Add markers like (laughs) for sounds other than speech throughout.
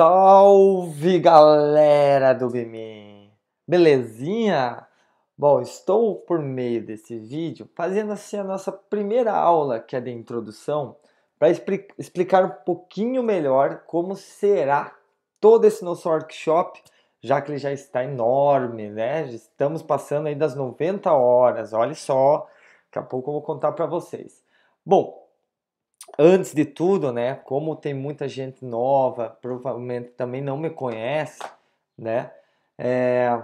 Salve galera do Bimim! Belezinha? Bom, estou por meio desse vídeo fazendo assim a nossa primeira aula, que é de introdução, para expli explicar um pouquinho melhor como será todo esse nosso workshop, já que ele já está enorme, né? estamos passando aí das 90 horas, olha só, daqui a pouco eu vou contar para vocês. Bom, antes de tudo, né, como tem muita gente nova, provavelmente também não me conhece, né, é,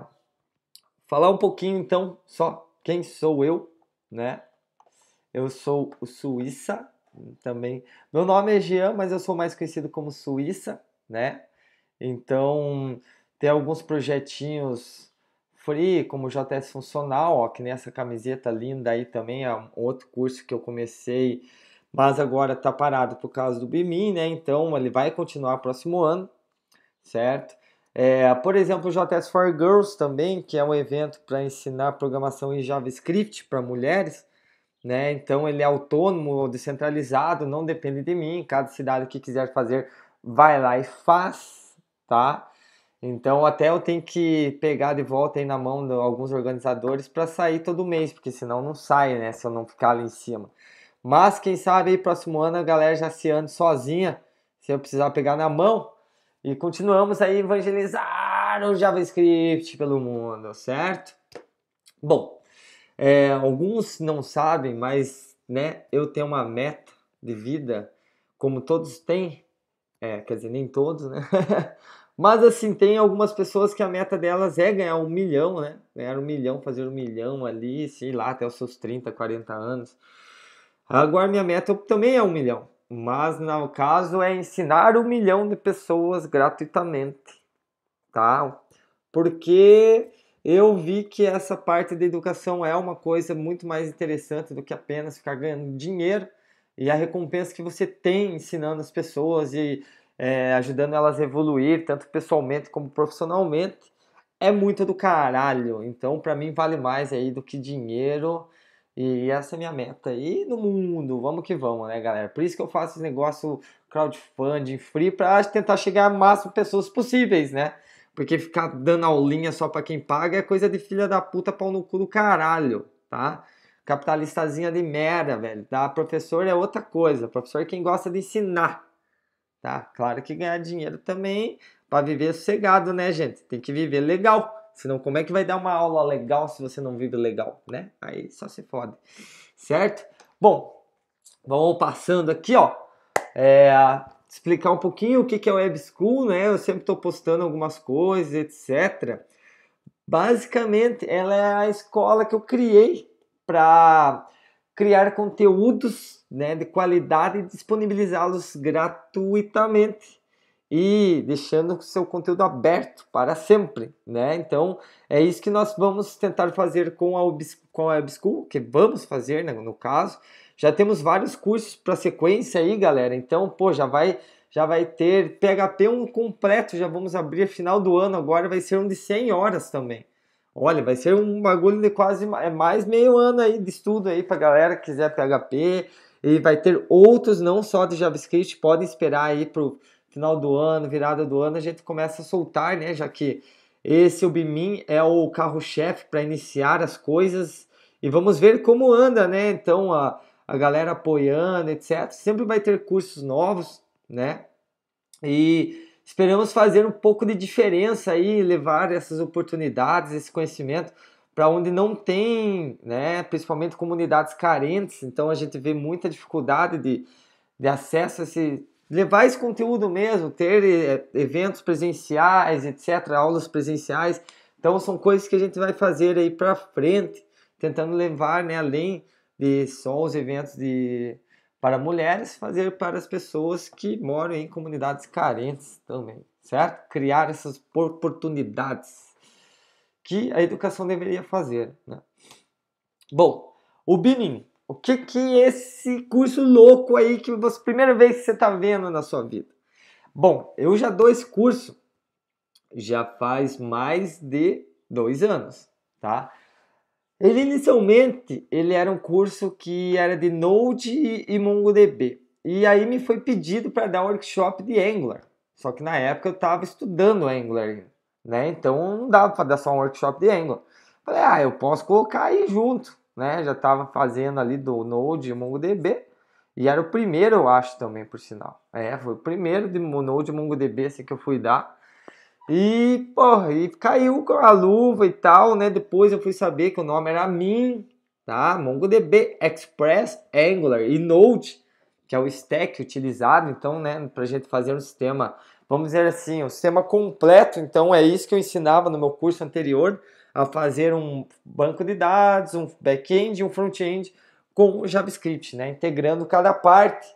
falar um pouquinho então só quem sou eu, né? Eu sou o Suíça, também. Meu nome é Jean, mas eu sou mais conhecido como Suíça, né? Então, tem alguns projetinhos free, como JS Funcional, ó, que nessa camiseta linda aí também é um outro curso que eu comecei mas agora está parado por causa do BMI, né? Então ele vai continuar próximo ano, certo? É, por exemplo, o JS for Girls também, que é um evento para ensinar programação em JavaScript para mulheres, né? Então ele é autônomo, descentralizado, não depende de mim. Cada cidade que quiser fazer, vai lá e faz, tá? Então até eu tenho que pegar de volta aí na mão de alguns organizadores para sair todo mês, porque senão não sai, né? Se eu não ficar ali em cima. Mas quem sabe aí próximo ano a galera já se ande sozinha, se eu precisar pegar na mão. E continuamos aí evangelizar o JavaScript pelo mundo, certo? Bom, é, alguns não sabem, mas né, eu tenho uma meta de vida, como todos têm, é, quer dizer, nem todos, né? (laughs) Mas assim, tem algumas pessoas que a meta delas é ganhar um milhão, né? Ganhar um milhão, fazer um milhão ali, sei lá, até os seus 30, 40 anos. Agora minha meta também é um milhão, mas no caso é ensinar um milhão de pessoas gratuitamente, tá? Porque eu vi que essa parte da educação é uma coisa muito mais interessante do que apenas ficar ganhando dinheiro e a recompensa que você tem ensinando as pessoas e é, ajudando elas a evoluir, tanto pessoalmente como profissionalmente, é muito do caralho. Então, para mim, vale mais aí do que dinheiro e essa é minha meta aí no mundo, vamos que vamos, né, galera? Por isso que eu faço esse negócio crowdfunding free para tentar chegar a máximo pessoas possíveis, né? Porque ficar dando aulinha só para quem paga é coisa de filha da puta pau no cu do caralho, tá? Capitalistazinha de merda, velho. Tá? Professor é outra coisa. Professor é quem gosta de ensinar, tá? Claro que ganhar dinheiro também para viver sossegado, né, gente? Tem que viver legal. Senão, como é que vai dar uma aula legal se você não vive legal, né? Aí só se fode, certo? Bom, vamos passando aqui, ó. É, explicar um pouquinho o que é Web School, né? Eu sempre estou postando algumas coisas, etc. Basicamente, ela é a escola que eu criei para criar conteúdos né, de qualidade e disponibilizá-los gratuitamente e deixando o seu conteúdo aberto para sempre, né? Então é isso que nós vamos tentar fazer com a Webschool, que vamos fazer né, no caso. Já temos vários cursos para sequência aí, galera. Então, pô, já vai já vai ter PHP um completo, já vamos abrir final do ano agora, vai ser um de 100 horas também. Olha, vai ser um bagulho de quase é mais meio ano aí de estudo aí para galera que quiser PHP e vai ter outros não só de JavaScript, podem esperar aí pro final do ano, virada do ano, a gente começa a soltar, né? Já que esse o é o carro-chefe para iniciar as coisas e vamos ver como anda, né? Então a, a galera apoiando, etc. Sempre vai ter cursos novos, né? E esperamos fazer um pouco de diferença aí, levar essas oportunidades, esse conhecimento para onde não tem, né? Principalmente comunidades carentes. Então a gente vê muita dificuldade de, de acesso a esse levar esse conteúdo mesmo, ter eh, eventos presenciais, etc., aulas presenciais. Então são coisas que a gente vai fazer aí para frente, tentando levar, né, além de só os eventos de para mulheres, fazer para as pessoas que moram em comunidades carentes também, certo? Criar essas oportunidades que a educação deveria fazer, né? Bom, o Benin o que que esse curso louco aí que você primeira vez que você está vendo na sua vida? Bom, eu já dou esse curso já faz mais de dois anos, tá? Ele inicialmente ele era um curso que era de Node e, e MongoDB e aí me foi pedido para dar um workshop de Angular. Só que na época eu estava estudando Angular, né? Então não dava para dar só um workshop de Angular. Falei, ah, eu posso colocar aí junto né? Já estava fazendo ali do Node MongoDB. E era o primeiro, eu acho, também, por sinal. É, foi o primeiro de Node MongoDB assim, que eu fui dar. E, porra, e caiu com a luva e tal, né? Depois eu fui saber que o nome era Min, tá? MongoDB Express, Angular e Node, que é o stack utilizado, então, né, pra gente fazer um sistema, vamos dizer assim, um sistema completo. Então, é isso que eu ensinava no meu curso anterior, a fazer um banco de dados, um back-end e um front-end com o JavaScript, né? integrando cada parte.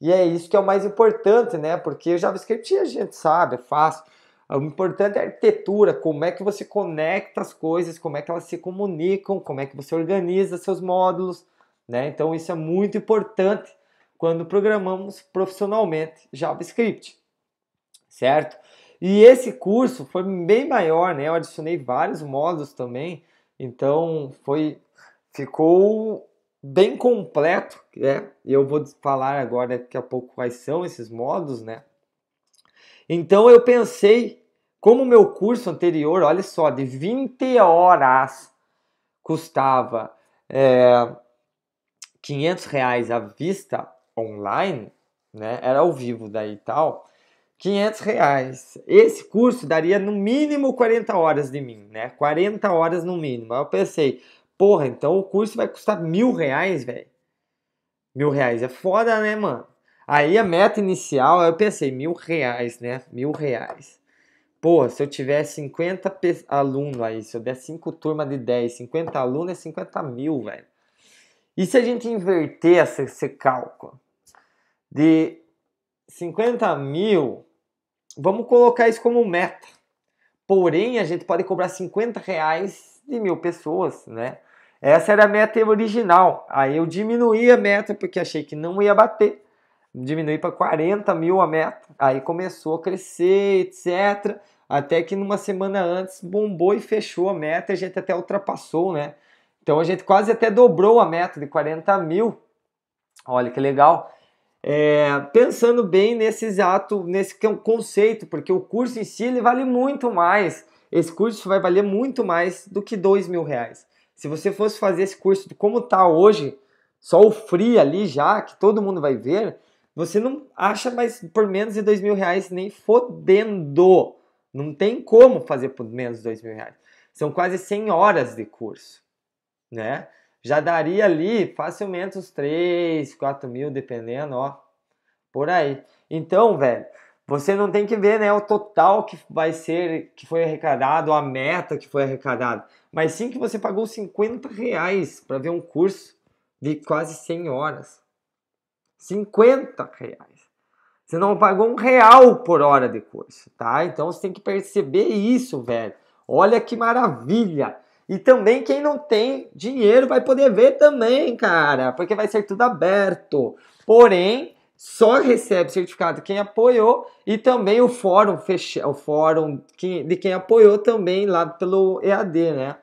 E é isso que é o mais importante, né? Porque o JavaScript a gente sabe, é fácil. O importante é a arquitetura, como é que você conecta as coisas, como é que elas se comunicam, como é que você organiza seus módulos, né? Então isso é muito importante quando programamos profissionalmente JavaScript, certo? E esse curso foi bem maior, né? Eu adicionei vários módulos também, então foi ficou bem completo, né? E eu vou falar agora daqui a pouco quais são esses módulos, né? Então eu pensei, como o meu curso anterior, olha só, de 20 horas custava é, 500 reais à vista online, né? Era ao vivo daí e tal. 500 reais. Esse curso daria no mínimo 40 horas de mim, né? 40 horas no mínimo. Aí eu pensei, porra, então o curso vai custar mil reais, velho. Mil reais é foda, né, mano? Aí a meta inicial, eu pensei, mil reais, né? Mil reais. Pô, se eu tiver 50 alunos aí, se eu der 5 turmas de 10, 50 alunos é 50 mil, velho. E se a gente inverter esse, esse cálculo de 50 mil vamos colocar isso como meta. Porém, a gente pode cobrar 50 reais de mil pessoas, né? Essa era a meta original. Aí eu diminuí a meta porque achei que não ia bater. Diminuí para 40 mil a meta. Aí começou a crescer, etc. Até que numa semana antes bombou e fechou a meta. A gente até ultrapassou, né? Então a gente quase até dobrou a meta de 40 mil. Olha que legal. É, pensando bem nesse exato, nesse conceito, porque o curso em si ele vale muito mais. Esse curso vai valer muito mais do que dois mil reais. Se você fosse fazer esse curso de como está hoje, só o free ali já, que todo mundo vai ver, você não acha mais por menos de dois mil reais nem fodendo. Não tem como fazer por menos de dois mil reais. São quase 100 horas de curso, né? já daria ali facilmente os 3, 4 mil, dependendo, ó, por aí. Então, velho, você não tem que ver, né, o total que vai ser, que foi arrecadado, a meta que foi arrecadada, mas sim que você pagou 50 reais para ver um curso de quase 100 horas. 50 reais. Você não pagou um real por hora de curso, tá? Então você tem que perceber isso, velho. Olha que maravilha! E também quem não tem dinheiro vai poder ver também, cara, porque vai ser tudo aberto. Porém, só recebe certificado quem apoiou e também o fórum fecha, o fórum de quem apoiou também lá pelo EAD, né?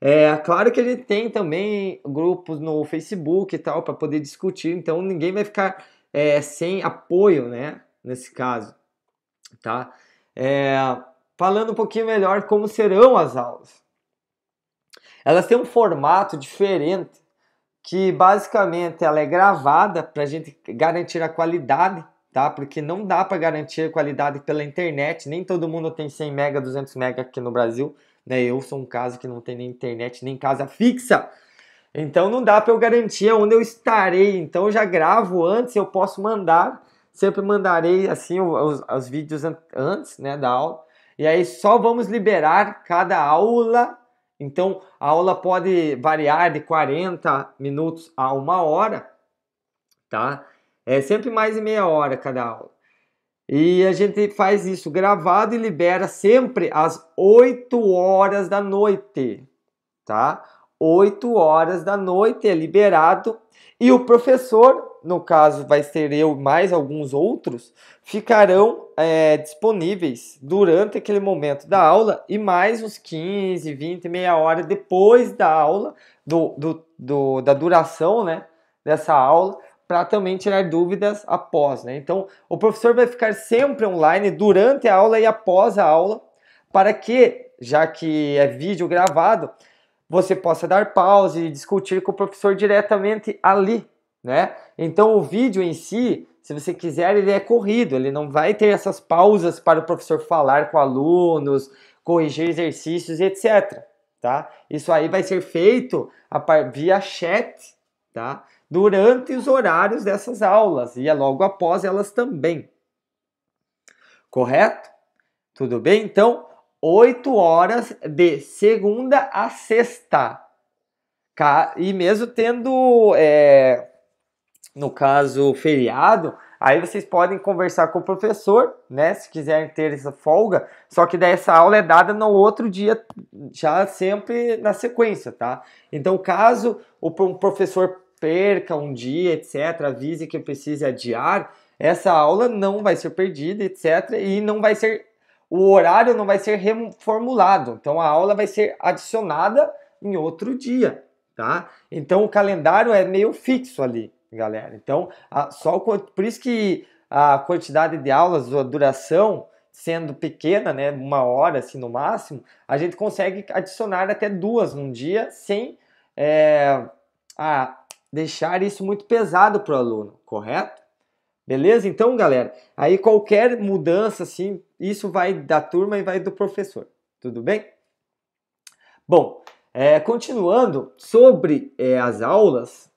É claro que a gente tem também grupos no Facebook e tal para poder discutir, então ninguém vai ficar é, sem apoio, né? Nesse caso, tá? É, falando um pouquinho melhor como serão as aulas. Elas têm um formato diferente que basicamente ela é gravada para a gente garantir a qualidade, tá? Porque não dá para garantir a qualidade pela internet, nem todo mundo tem 100 mega, 200 mega aqui no Brasil, né? Eu sou um caso que não tem nem internet, nem casa fixa. Então não dá para eu garantir onde eu estarei. Então eu já gravo antes, eu posso mandar, sempre mandarei assim os, os vídeos antes, né, da aula. E aí só vamos liberar cada aula. Então a aula pode variar de 40 minutos a uma hora, tá? É sempre mais de meia hora cada aula. E a gente faz isso gravado e libera sempre às 8 horas da noite, tá? 8 horas da noite é liberado e o professor no caso vai ser eu mais alguns outros, ficarão é, disponíveis durante aquele momento da aula e mais uns 15, 20, meia hora depois da aula, do, do, do da duração né, dessa aula, para também tirar dúvidas após. Né? Então, o professor vai ficar sempre online durante a aula e após a aula, para que, já que é vídeo gravado, você possa dar pausa e discutir com o professor diretamente ali né? Então o vídeo em si, se você quiser, ele é corrido, ele não vai ter essas pausas para o professor falar com alunos, corrigir exercícios, etc. Tá? Isso aí vai ser feito via chat, tá? Durante os horários dessas aulas e é logo após elas também. Correto? Tudo bem? Então, 8 horas de segunda a sexta. E mesmo tendo é, no caso, feriado, aí vocês podem conversar com o professor, né? Se quiserem ter essa folga, só que daí essa aula é dada no outro dia, já sempre na sequência, tá? Então, caso o professor perca um dia, etc., avise que precise adiar, essa aula não vai ser perdida, etc., e não vai ser. O horário não vai ser reformulado, então a aula vai ser adicionada em outro dia, tá? Então o calendário é meio fixo ali galera. Então, a, só o, por isso que a quantidade de aulas, a duração sendo pequena, né, uma hora assim no máximo, a gente consegue adicionar até duas num dia sem é, a, deixar isso muito pesado para o aluno, correto? Beleza? Então, galera, aí qualquer mudança assim, isso vai da turma e vai do professor, tudo bem? Bom, é, continuando sobre é, as aulas,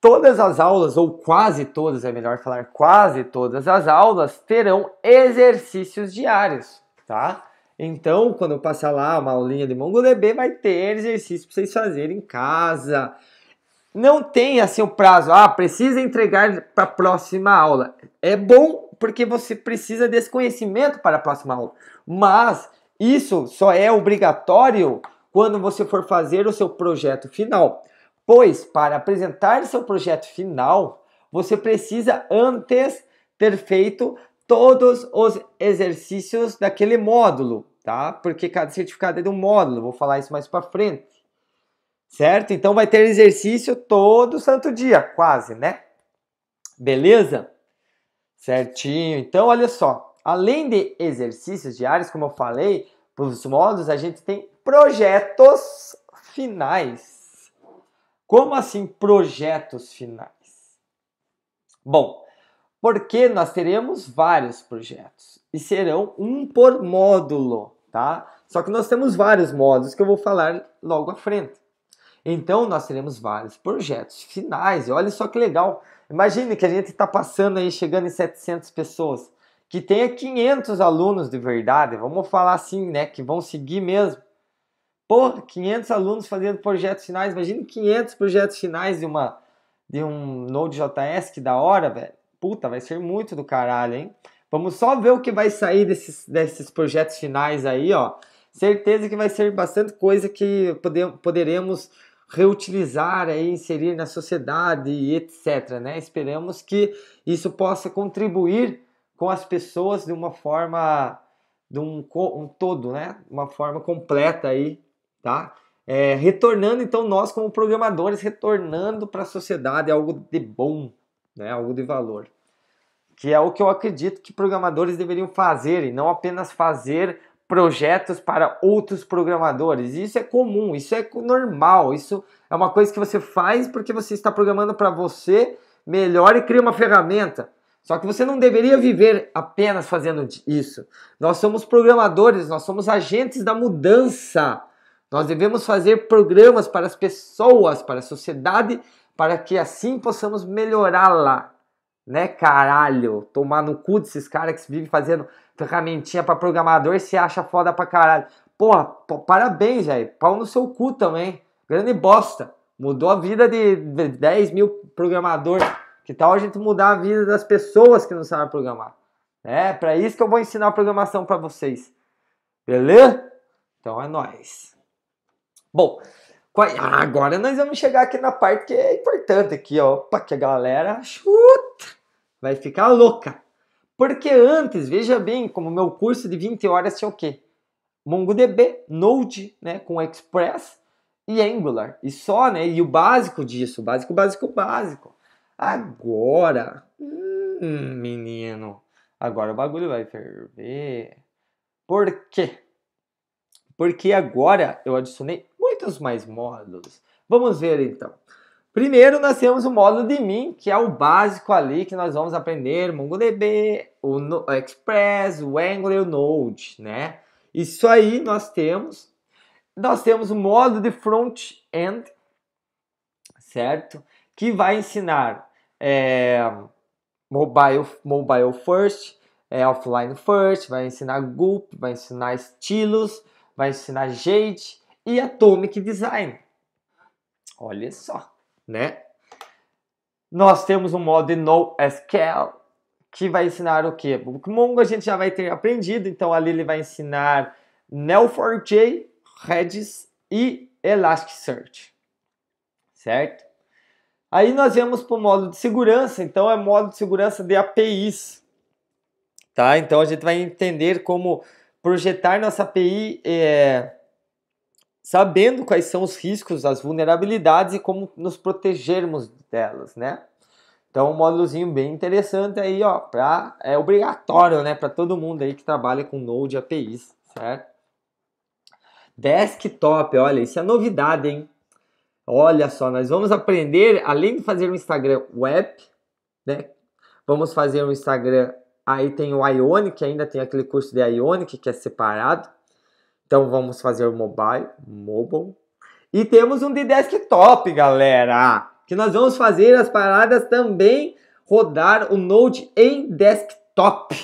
Todas as aulas, ou quase todas, é melhor falar quase todas as aulas, terão exercícios diários, tá? Então, quando eu passar lá uma aulinha de MongoDB, vai ter exercício para vocês fazerem em casa. Não tem assim o um prazo, ah, precisa entregar para a próxima aula. É bom porque você precisa desse conhecimento para a próxima aula. Mas isso só é obrigatório quando você for fazer o seu projeto final pois para apresentar seu projeto final, você precisa antes ter feito todos os exercícios daquele módulo, tá? Porque cada certificado é de um módulo, vou falar isso mais para frente. Certo? Então vai ter exercício todo santo dia, quase, né? Beleza? Certinho. Então, olha só, além de exercícios diários, como eu falei, para os módulos, a gente tem projetos finais, como assim projetos finais? Bom, porque nós teremos vários projetos e serão um por módulo, tá? Só que nós temos vários módulos que eu vou falar logo à frente. Então, nós teremos vários projetos finais. E olha só que legal. Imagine que a gente está passando aí, chegando em 700 pessoas. Que tenha 500 alunos de verdade. Vamos falar assim, né? Que vão seguir mesmo. Porra, 500 alunos fazendo projetos finais. Imagina 500 projetos finais de, uma, de um Node.js, que da hora, velho. Puta, vai ser muito do caralho, hein? Vamos só ver o que vai sair desses, desses projetos finais aí, ó. Certeza que vai ser bastante coisa que poderemos reutilizar aí, inserir na sociedade e etc, né? Esperamos que isso possa contribuir com as pessoas de uma forma, de um, um todo, né? Uma forma completa aí tá? É, retornando, então, nós como programadores, retornando para a sociedade é algo de bom, né? algo de valor. Que é o que eu acredito que programadores deveriam fazer e não apenas fazer projetos para outros programadores. Isso é comum, isso é normal, isso é uma coisa que você faz porque você está programando para você melhor e cria uma ferramenta. Só que você não deveria viver apenas fazendo isso. Nós somos programadores, nós somos agentes da mudança. Nós devemos fazer programas para as pessoas, para a sociedade, para que assim possamos melhorá-la. Né, caralho? Tomar no cu desses caras que vivem fazendo ferramentinha para programador e se acha foda pra caralho. Porra, parabéns, velho. Pau no seu cu também. Grande bosta. Mudou a vida de 10 mil programadores. Que tal a gente mudar a vida das pessoas que não sabem programar? É, para isso que eu vou ensinar a programação para vocês. Beleza? Então é nós. Bom, ah, agora nós vamos chegar aqui na parte que é importante aqui, ó, para que a galera chuta, vai ficar louca. Porque antes, veja bem, como meu curso de 20 horas tinha o quê? MongoDB, Node, né, com Express e Angular. E só, né, e o básico disso, básico, básico, básico. Agora, hum, menino, agora o bagulho vai ferver. Por quê? porque agora eu adicionei muitos mais módulos. Vamos ver então. Primeiro nós temos o módulo de mim, que é o básico ali que nós vamos aprender MongoDB, o Express, o Angular o Node, né? Isso aí nós temos. Nós temos o módulo de front-end, certo? Que vai ensinar é, mobile, mobile first, é, offline first, vai ensinar gulp, vai ensinar estilos, vai ensinar Jade e Atomic Design. Olha só, né? Nós temos um modo NoSQL que vai ensinar o que? Mongo a gente já vai ter aprendido, então ali ele vai ensinar Neo4j, Redis e Elasticsearch, certo? Aí nós vemos para o modo de segurança, então é modo de segurança de APIs, tá? Então a gente vai entender como projetar nossa API é, sabendo quais são os riscos, as vulnerabilidades e como nos protegermos delas, né? Então, um módulozinho bem interessante aí, ó, pra, é obrigatório, né, para todo mundo aí que trabalha com Node APIs, certo? Desktop, olha, isso é novidade, hein? Olha só, nós vamos aprender, além de fazer um Instagram web, né? Vamos fazer um Instagram Aí tem o Ionic, ainda tem aquele curso de Ionic que é separado. Então vamos fazer o mobile, mobile. E temos um de desktop, galera, que nós vamos fazer as paradas também rodar o Node em desktop.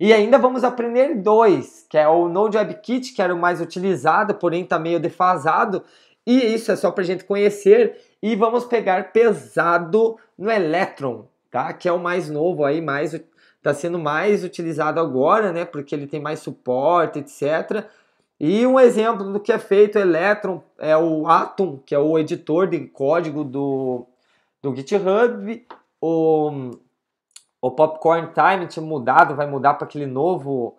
E ainda vamos aprender dois, que é o Node WebKit, que era o mais utilizado, porém está meio defasado. E isso é só para gente conhecer. E vamos pegar pesado no Electron, tá? Que é o mais novo aí, mais está sendo mais utilizado agora, né? Porque ele tem mais suporte, etc. E um exemplo do que é feito Electron é o Atom, que é o editor de código do, do GitHub. O, o Popcorn Time tinha mudado, vai mudar para aquele novo.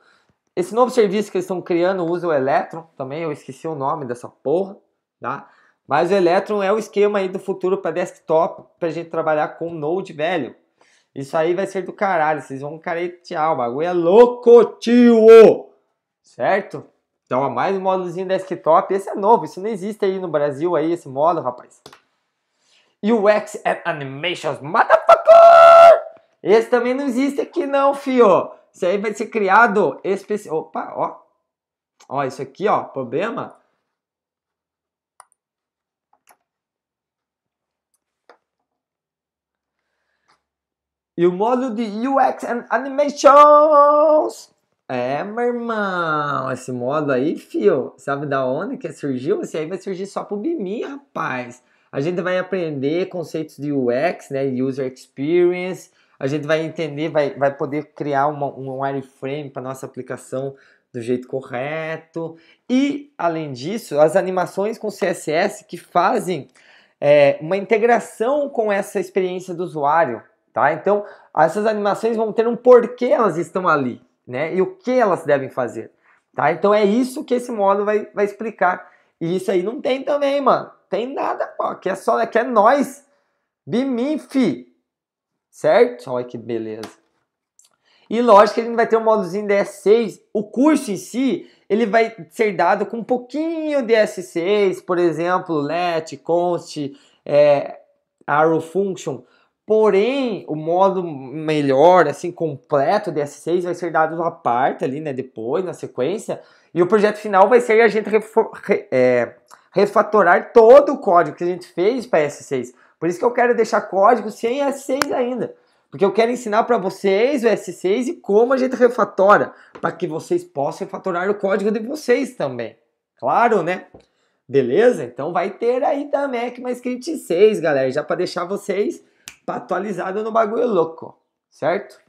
Esse novo serviço que eles estão criando usa o Electron também, eu esqueci o nome dessa porra, tá? Mas o Electron é o esquema aí do futuro para desktop para a gente trabalhar com Node velho. Isso aí vai ser do caralho. Vocês vão caretear. O bagulho é louco, tio! Certo? Então, ó, mais um modozinho desktop. Esse é novo. Isso não existe aí no Brasil, aí, esse modo, rapaz. UX and Animations, motherfucker! Esse também não existe aqui não, fio. Isso aí vai ser criado especial... Opa, ó. Ó, isso aqui, ó, problema E o módulo de UX and Animations. É, meu irmão, esse módulo aí, fio, sabe da onde que surgiu? Esse aí vai surgir só pro Bimi, rapaz. A gente vai aprender conceitos de UX, né, User Experience. A gente vai entender, vai, vai poder criar uma, um wireframe para nossa aplicação do jeito correto. E, além disso, as animações com CSS que fazem é, uma integração com essa experiência do usuário tá? Então, essas animações vão ter um porquê elas estão ali, né? E o que elas devem fazer, tá? Então é isso que esse módulo vai, vai explicar. E isso aí não tem também, mano. Tem nada, pô. Aqui é só, aqui é, é nós. Biminf. Certo? Olha que beleza. E lógico que a gente vai ter um módulozinho DS6. O curso em si, ele vai ser dado com um pouquinho de S6, por exemplo, LET, CONST, é, Arrow Function, Porém, o modo melhor, assim, completo de S6 vai ser dado uma parte ali, né, depois, na sequência. E o projeto final vai ser a gente é, refatorar todo o código que a gente fez para S6. Por isso que eu quero deixar código sem S6 ainda. Porque eu quero ensinar para vocês o S6 e como a gente refatora, para que vocês possam refatorar o código de vocês também. Claro, né? Beleza? Então vai ter aí da Mac mais Script 6, galera, já para deixar vocês Tá atualizado no bagulho louco, certo?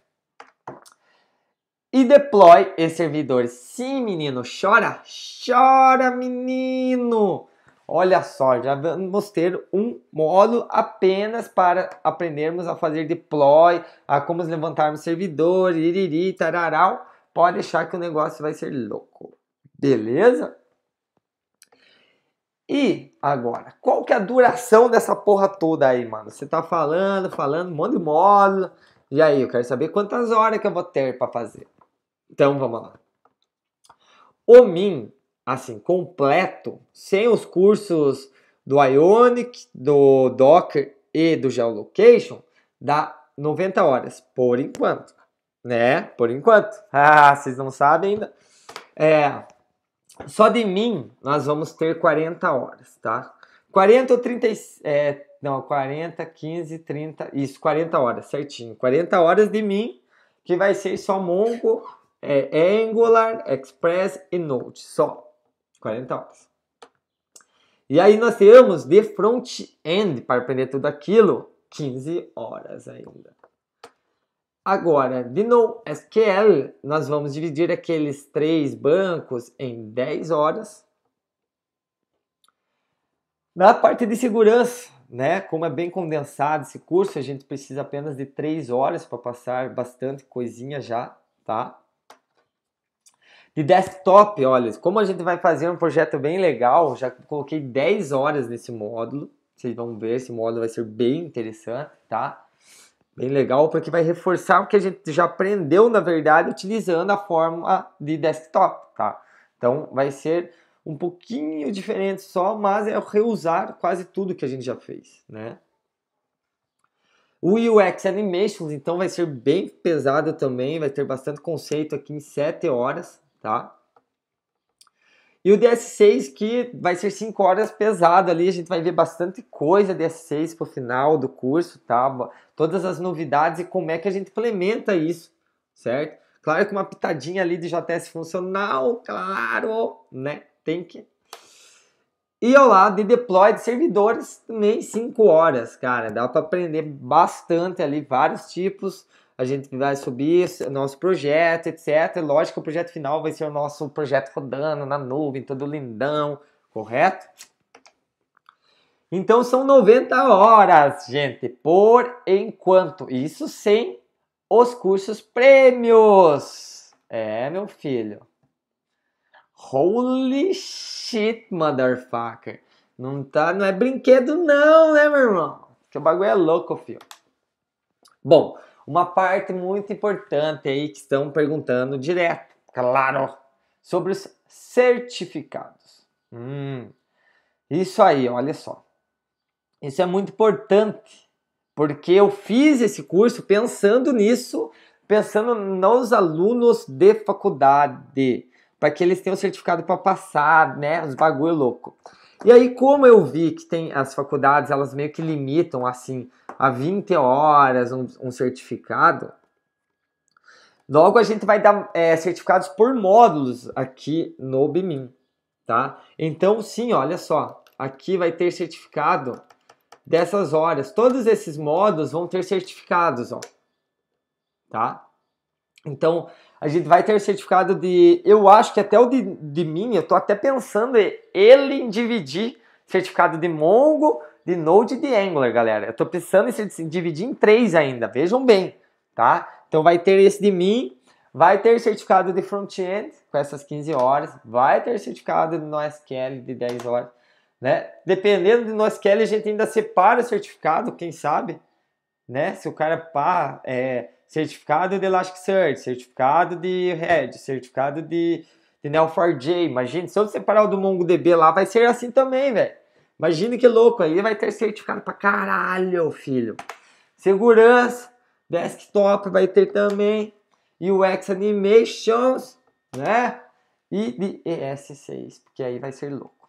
E deploy e servidores. Sim, menino, chora, chora, menino. Olha só, já vamos ter um módulo apenas para aprendermos a fazer deploy, a como levantarmos servidores, iriri, tararau. Pode deixar que o negócio vai ser louco. Beleza? E agora, qual que é a duração dessa porra toda aí, mano? Você tá falando, falando, um monte de módulo. E aí, eu quero saber quantas horas que eu vou ter para fazer. Então, vamos lá. O Min, assim, completo, sem os cursos do Ionic, do Docker e do Geolocation, dá 90 horas, por enquanto. Né? Por enquanto. (laughs) Ah, vocês não sabem ainda. É, só de mim nós vamos ter 40 horas, tá? 40 ou 30. É, não, 40, 15, 30. Isso, 40 horas, certinho. 40 horas de mim, que vai ser só Mongo, é, Angular, Express e Node. Só. 40 horas. E aí nós temos de front-end, para aprender tudo aquilo, 15 horas ainda. Agora, de NoSQL, nós vamos dividir aqueles três bancos em 10 horas. Na parte de segurança, né, como é bem condensado esse curso, a gente precisa apenas de 3 horas para passar bastante coisinha já, tá? De desktop, olha, como a gente vai fazer um projeto bem legal, já coloquei 10 horas nesse módulo. Vocês vão ver, esse módulo vai ser bem interessante, tá? Bem legal, porque vai reforçar o que a gente já aprendeu, na verdade, utilizando a forma de desktop, tá? Então, vai ser um pouquinho diferente só, mas é reusar quase tudo que a gente já fez, né? O UX Animations, então, vai ser bem pesado também, vai ter bastante conceito aqui em 7 horas, tá? E o DS6 que vai ser 5 horas pesado ali, a gente vai ver bastante coisa DS6 pro final do curso, tá? Todas as novidades e como é que a gente implementa isso, certo? Claro que uma pitadinha ali de JS funcional, claro, né? Tem que. E ao lado de deploy de servidores também 5 horas, cara. Dá para aprender bastante ali, vários tipos, a gente vai subir nosso projeto, etc. Lógico que o projeto final vai ser o nosso projeto rodando na nuvem, todo lindão, correto? Então são 90 horas, gente, por enquanto. Isso sem os cursos prêmios. É, meu filho. Holy shit, motherfucker. Não tá, não é brinquedo não, né, meu irmão? Que o bagulho é louco, filho. Bom, uma parte muito importante aí que estão perguntando direto, claro, sobre os certificados. Hum, isso aí, olha só. Isso é muito importante, porque eu fiz esse curso pensando nisso, pensando nos alunos de faculdade, para que eles tenham certificado para passar, né, os bagulho louco. E aí, como eu vi que tem as faculdades, elas meio que limitam assim a 20 horas um, um certificado, logo a gente vai dar é, certificados por módulos aqui no BIMIM, tá? Então, sim, olha só, aqui vai ter certificado dessas horas. Todos esses módulos vão ter certificados, ó, tá? Então, a gente vai ter certificado de. Eu acho que até o de, de mim, eu tô até pensando ele em dividir certificado de Mongo de Node e de Angular, galera. Eu estou em se dividir em três ainda, vejam bem, tá? Então vai ter esse de mim, vai ter certificado de front-end com essas 15 horas, vai ter certificado de NoSQL de 10 horas, né? Dependendo de NoSQL, a gente ainda separa o certificado, quem sabe, né? Se o cara pá, é certificado de Elasticsearch, certificado de Red, certificado de, de Neo4j, imagina, se eu separar o do MongoDB lá, vai ser assim também, velho. Imagina que louco, aí vai ter certificado pra caralho, filho. Segurança, desktop vai ter também, e o X Animations, né? E de ES6, porque aí vai ser louco.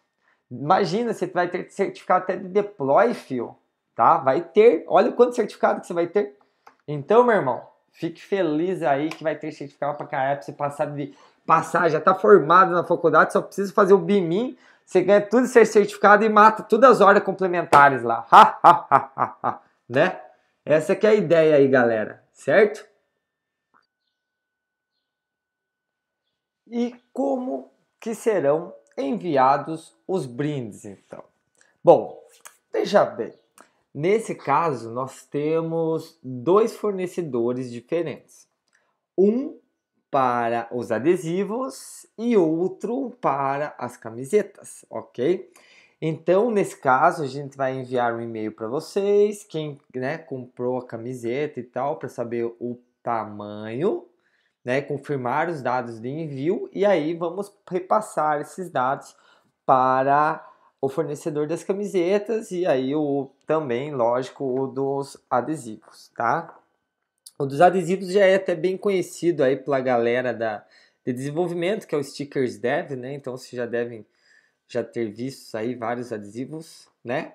Imagina, você vai ter certificado até de deploy, fio, tá? Vai ter, olha quanto certificado que você vai ter. Então, meu irmão, fique feliz aí que vai ter certificado pra caralho, pra você passar de... Passar, já tá formado na faculdade, só precisa fazer o BIMIM você ganha tudo ser certificado e mata todas as horas complementares lá. Ha, ha, ha, ha, ha. Né? Essa que é a ideia aí, galera. Certo? E como que serão enviados os brindes, então? Bom, veja bem. Nesse caso, nós temos dois fornecedores diferentes. Um para os adesivos e outro para as camisetas, ok? Então, nesse caso, a gente vai enviar um e-mail para vocês, quem né, comprou a camiseta e tal, para saber o tamanho, né, confirmar os dados de envio e aí vamos repassar esses dados para o fornecedor das camisetas e aí o também, lógico, o dos adesivos, tá? O dos adesivos já é até bem conhecido aí pela galera da, de desenvolvimento, que é o Stickers Dev, né? Então vocês já devem já ter visto aí vários adesivos, né?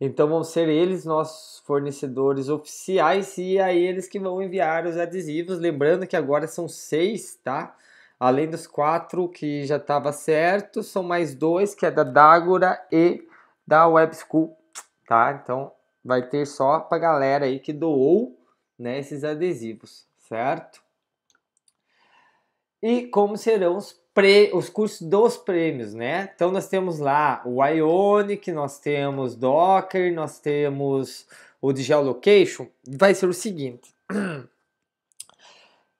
Então vão ser eles nossos fornecedores oficiais e aí eles que vão enviar os adesivos. Lembrando que agora são seis, tá? Além dos quatro que já estava certo, são mais dois que é da Dágora e da Web School, tá? Então vai ter só para galera aí que doou nesses adesivos, certo? E como serão os, pre, os cursos dos prêmios, né? Então nós temos lá o Ionic, nós temos Docker, nós temos o de Geolocation. Vai ser o seguinte. (clears throat)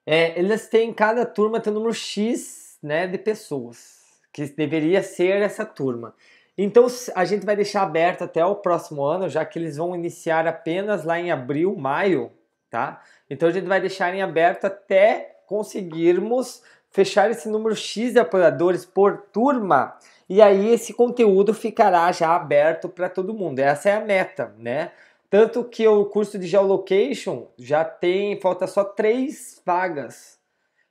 É, eles têm cada turma tem um número X né, de pessoas, que deveria ser essa turma. Então a gente vai deixar aberto até o próximo ano, já que eles vão iniciar apenas lá em abril, maio, tá? Então a gente vai deixar em aberto até conseguirmos fechar esse número X de apoiadores por turma. E aí esse conteúdo ficará já aberto para todo mundo. Essa é a meta, né? Tanto que o curso de geolocation já tem, falta só três vagas.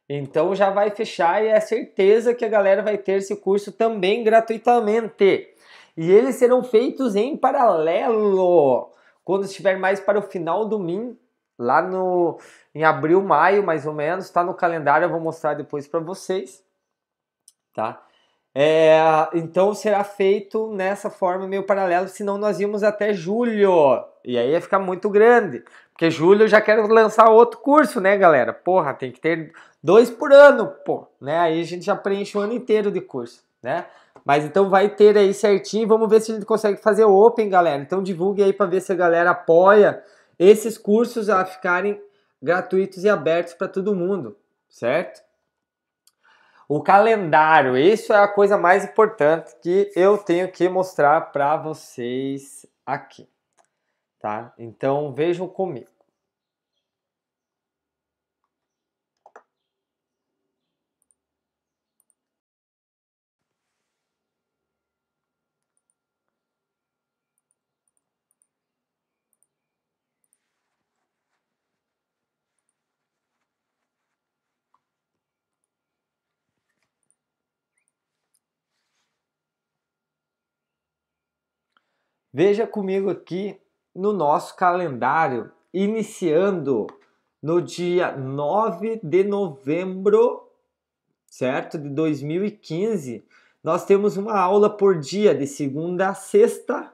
Então já vai fechar e é certeza que a galera vai ter esse curso também gratuitamente. E eles serão feitos em paralelo. Quando estiver mais para o final do, min, lá no em abril, maio, mais ou menos, tá no calendário, eu vou mostrar depois para vocês, tá? É, então será feito nessa forma meio paralelo, senão nós íamos até julho. E aí ia ficar muito grande. Porque julho eu já quero lançar outro curso, né, galera? Porra, tem que ter dois por ano, pô, né? Aí a gente já preenche o ano inteiro de curso, né? Mas então vai ter aí certinho. Vamos ver se a gente consegue fazer open, galera. Então divulgue aí para ver se a galera apoia esses cursos a ficarem gratuitos e abertos para todo mundo, certo? O calendário, isso é a coisa mais importante que eu tenho que mostrar para vocês aqui, tá? Então vejam comigo. Veja comigo aqui no nosso calendário, iniciando no dia 9 de novembro, certo? De 2015, nós temos uma aula por dia, de segunda a sexta,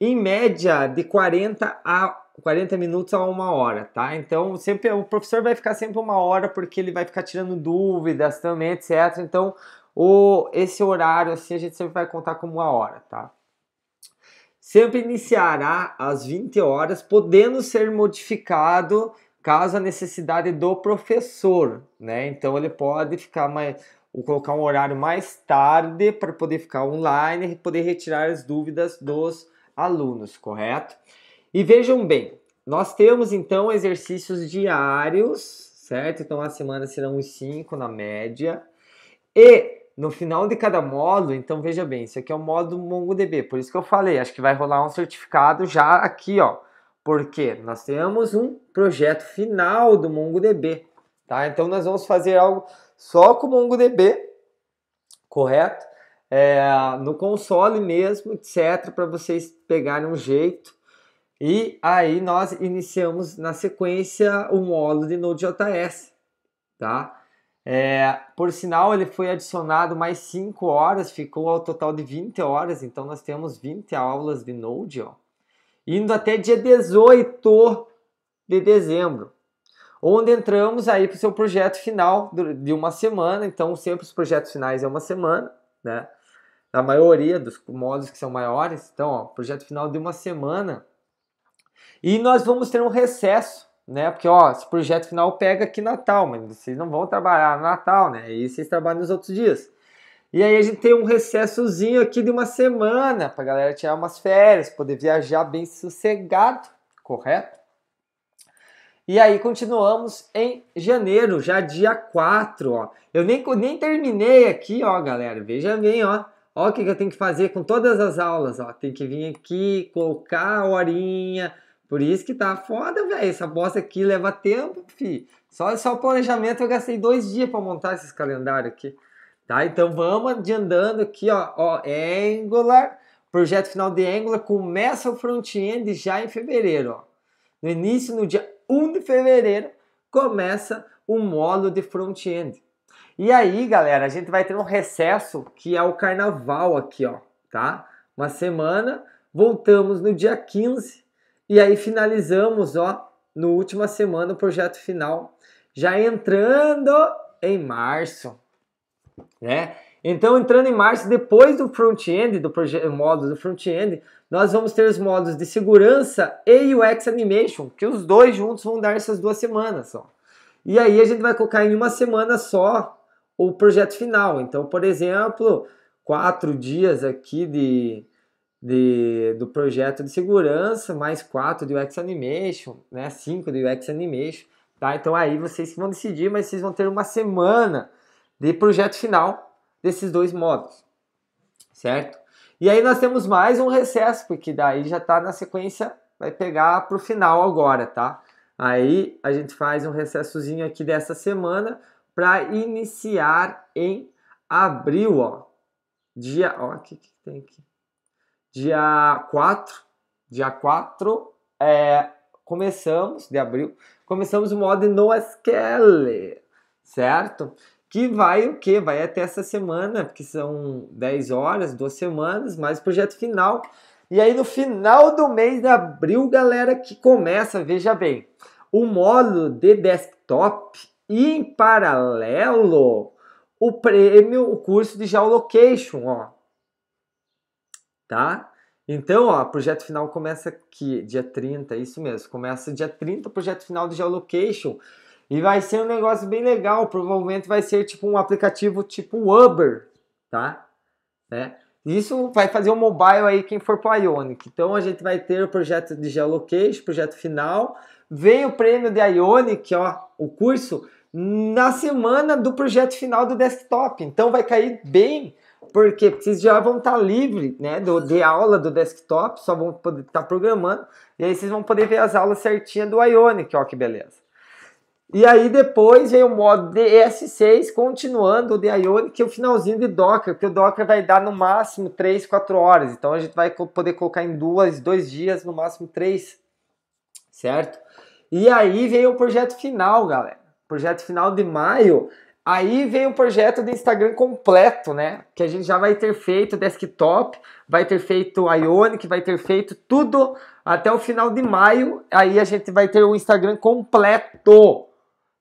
em média de 40 a 40 minutos a uma hora, tá? Então sempre o professor vai ficar sempre uma hora porque ele vai ficar tirando dúvidas também, etc. Então o, esse horário assim a gente sempre vai contar como uma hora, tá? sempre iniciará às 20 horas, podendo ser modificado caso a necessidade do professor, né? Então ele pode ficar mais ou colocar um horário mais tarde para poder ficar online e poder retirar as dúvidas dos alunos, correto? E vejam bem, nós temos então exercícios diários, certo? Então a semana serão uns cinco na média. E no final de cada módulo, então veja bem, isso aqui é o módulo MongoDB, por isso que eu falei, acho que vai rolar um certificado já aqui, ó, porque nós temos um projeto final do MongoDB, tá? Então nós vamos fazer algo só com o MongoDB, correto? É, no console mesmo, etc, para vocês pegarem um jeito. E aí nós iniciamos na sequência o módulo de Node.js, tá? É, por sinal, ele foi adicionado mais 5 horas, ficou ao total de 20 horas, então nós temos 20 aulas de Node, ó, indo até dia 18 de dezembro, onde entramos aí para o seu projeto final de uma semana, então sempre os projetos finais é uma semana, né? Na maioria dos modos que são maiores, então, ó, projeto final de uma semana. E nós vamos ter um recesso né? Porque, ó, esse projeto final pega aqui Natal, mas vocês não vão trabalhar no Natal, né? E vocês trabalham nos outros dias. E aí a gente tem um recessozinho aqui de uma semana pra galera tirar umas férias, poder viajar bem sossegado, correto? E aí continuamos em janeiro, já dia 4, ó. Eu nem, nem terminei aqui, ó, galera. Veja bem, ó. Ó o que, que eu tenho que fazer com todas as aulas, ó. Tem que vir aqui, colocar a horinha, por isso que tá foda, velho. Essa bosta aqui leva tempo, fi. Só, só o planejamento eu gastei dois dias para montar esses calendários aqui. Tá? Então vamos andando aqui, ó. ó Angular. Projeto final de Angular começa o front-end já em fevereiro. Ó. No início, no dia 1 de fevereiro, começa o módulo de front-end. E aí, galera, a gente vai ter um recesso que é o carnaval aqui, ó, tá? Uma semana, voltamos no dia 15 e aí finalizamos, ó, no última semana o projeto final, já entrando em março, né? Então, entrando em março, depois do front-end, do modo do front-end, nós vamos ter os modos de segurança e UX Animation, que os dois juntos vão dar essas duas semanas. Ó. E aí a gente vai colocar em uma semana só o projeto final. Então, por exemplo, quatro dias aqui de de, do projeto de segurança, mais 4 de UX Animation, né? 5 de UX Animation, tá? Então aí vocês vão decidir, mas vocês vão ter uma semana de projeto final desses dois modos certo? E aí nós temos mais um recesso, porque daí já está na sequência, vai pegar para o final agora, tá? Aí a gente faz um recessozinho aqui dessa semana para iniciar em abril, ó. Dia, ó, o que, que tem aqui? dia 4, dia 4, é, começamos, de abril, começamos o modo NoSQL, certo? Que vai o que? Vai até essa semana, porque são 10 horas, duas semanas, mais projeto final. E aí no final do mês de abril, galera, que começa, veja bem, o módulo de desktop e em paralelo o prêmio, o curso de geolocation, ó tá? Então, ó, projeto final começa aqui, dia 30, é isso mesmo. Começa dia 30 o projeto final de Geolocation. E vai ser um negócio bem legal. Provavelmente vai ser tipo um aplicativo tipo Uber, tá? Né? Isso vai fazer um mobile aí quem for para Ionic. Então a gente vai ter o projeto de Geolocation, projeto final. Vem o prêmio de Ionic, ó, o curso, na semana do projeto final do desktop. Então vai cair bem porque vocês já vão estar tá livre né, do, de aula do desktop, só vão poder estar tá programando. E aí vocês vão poder ver as aulas certinhas do Ionic, ó que beleza. E aí depois vem o modo DS6, continuando o de Ionic, que o finalzinho de Docker, que o Docker vai dar no máximo 3, 4 horas. Então a gente vai poder colocar em duas, dois dias, no máximo três, certo? E aí vem o projeto final, galera. Projeto final de maio Aí veio o projeto do Instagram completo, né? Que a gente já vai ter feito desktop, vai ter feito Ionic, vai ter feito tudo até o final de maio. Aí a gente vai ter o Instagram completo,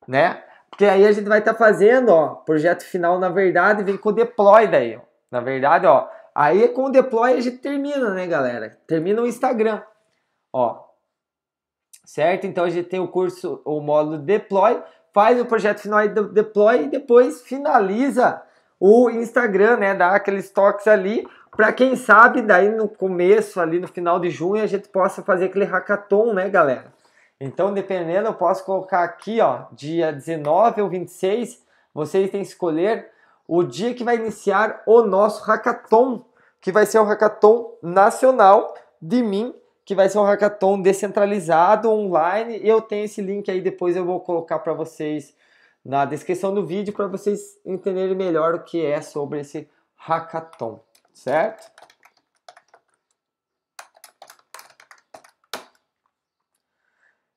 né? Porque aí a gente vai estar tá fazendo, ó, projeto final na verdade vem com deploy daí, ó. Na verdade, ó, aí com o deploy a gente termina, né, galera? Termina o Instagram, ó. Certo? Então a gente tem o curso, o módulo deploy faz o projeto final e deploy e depois finaliza o Instagram, né? Dá aqueles toques ali para quem sabe daí no começo ali no final de junho a gente possa fazer aquele hackathon, né, galera? Então, dependendo, eu posso colocar aqui, ó, dia 19 ou 26, vocês têm que escolher o dia que vai iniciar o nosso hackathon, que vai ser o hackathon nacional de mim que vai ser um hackathon descentralizado online. Eu tenho esse link aí, depois eu vou colocar para vocês na descrição do vídeo para vocês entenderem melhor o que é sobre esse hackathon, certo?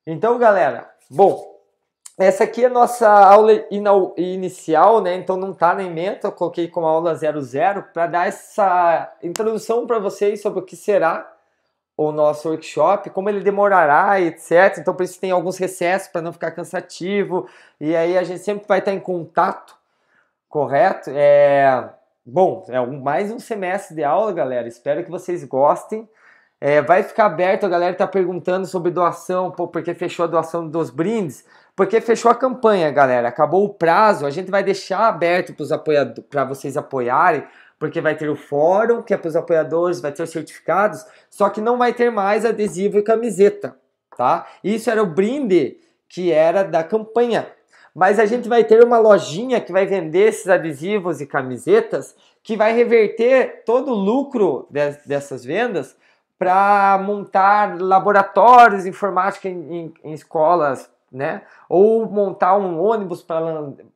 Então, galera, bom, essa aqui é a nossa aula inicial, né? Então não tá nem menta, eu coloquei como aula 00 para dar essa introdução para vocês sobre o que será o nosso workshop, como ele demorará, etc. Então, por isso tem alguns recessos para não ficar cansativo. E aí a gente sempre vai estar em contato, correto? É... Bom, é mais um semestre de aula, galera. Espero que vocês gostem. É, vai ficar aberto, a galera está perguntando sobre doação, pô, porque fechou a doação dos brindes, porque fechou a campanha, galera. Acabou o prazo, a gente vai deixar aberto para para vocês apoiarem porque vai ter o fórum, que é para os apoiadores, vai ter os certificados, só que não vai ter mais adesivo e camiseta, tá? Isso era o brinde que era da campanha. Mas a gente vai ter uma lojinha que vai vender esses adesivos e camisetas, que vai reverter todo o lucro de, dessas vendas para montar laboratórios informática em, em, em, escolas, né? Ou montar um ônibus para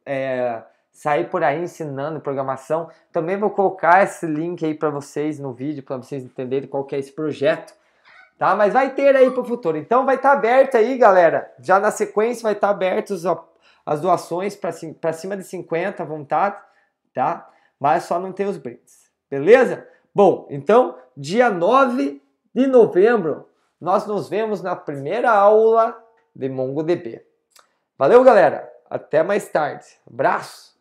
é, sair por aí ensinando programação. Também vou colocar esse link aí para vocês no vídeo, para vocês entenderem qual que é esse projeto. Tá? Mas vai ter aí para o futuro. Então vai estar tá aberto aí, galera. Já na sequência vai estar tá aberto as doações para cima de 50 à vontade, tá? Mas só não tem os brindes. Beleza? Bom, então, dia 9 de novembro, nós nos vemos na primeira aula de MongoDB. Valeu, galera! Até mais tarde. Abraço!